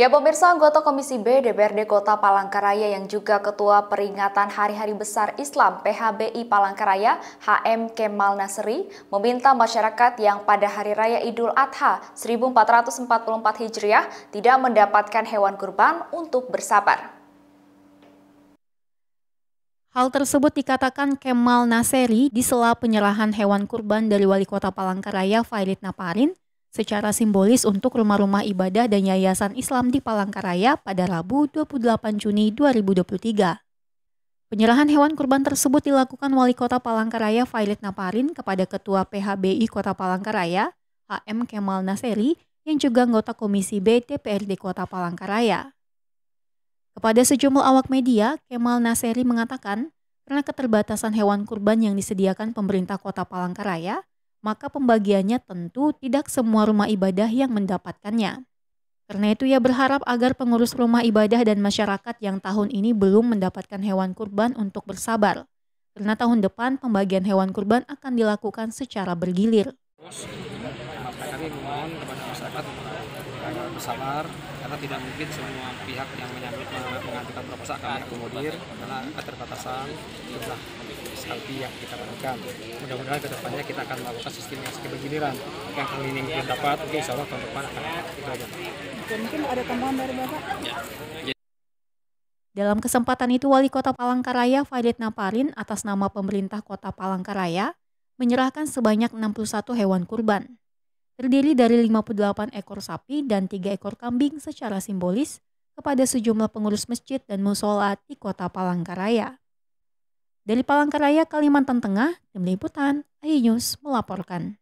Ya pemirsa anggota Komisi B DPRD Kota Palangkaraya yang juga Ketua Peringatan Hari-Hari Besar Islam PHBI Palangkaraya HM Kemal Nasri meminta masyarakat yang pada Hari Raya Idul Adha 1444 Hijriah tidak mendapatkan hewan kurban untuk bersabar. Hal tersebut dikatakan Kemal Naseri di sela penyerahan hewan kurban dari Wali Kota Palangkaraya Fairit Naparin secara simbolis untuk rumah-rumah ibadah dan yayasan Islam di Palangkaraya pada Rabu 28 Juni 2023. Penyerahan hewan kurban tersebut dilakukan Wali Kota Palangkaraya Violet Naparin kepada Ketua PHBI Kota Palangkaraya, HM Kemal Naseri, yang juga anggota Komisi B DPRD Kota Palangkaraya. Kepada sejumlah awak media, Kemal Naseri mengatakan, karena keterbatasan hewan kurban yang disediakan pemerintah Kota Palangkaraya, maka pembagiannya tentu tidak semua rumah ibadah yang mendapatkannya. Karena itu ia berharap agar pengurus rumah ibadah dan masyarakat yang tahun ini belum mendapatkan hewan kurban untuk bersabar. Karena tahun depan pembagian hewan kurban akan dilakukan secara bergilir. kami mohon kepada masyarakat agar bersabar karena tidak mungkin semua pihak yang menyambut mengajukan proposal akan mengakomodir karena keterbatasan jumlah sapi yang kita lakukan. Mudah-mudahan kedepannya kita akan melakukan sistem yang bergiliran. Yang kali ini belum dapat, oke insya Allah tahun depan akan kita aja. mungkin ada tambahan dari Bapak? Ya. Dalam kesempatan itu, Wali Kota Palangkaraya Failit Naparin atas nama pemerintah Kota Palangkaraya menyerahkan sebanyak 61 hewan kurban. Terdiri dari 58 ekor sapi dan 3 ekor kambing secara simbolis kepada sejumlah pengurus masjid dan musola di Kota Palangkaraya. Dari Palangkaraya, Kalimantan Tengah, Tim Liputan, AI News melaporkan.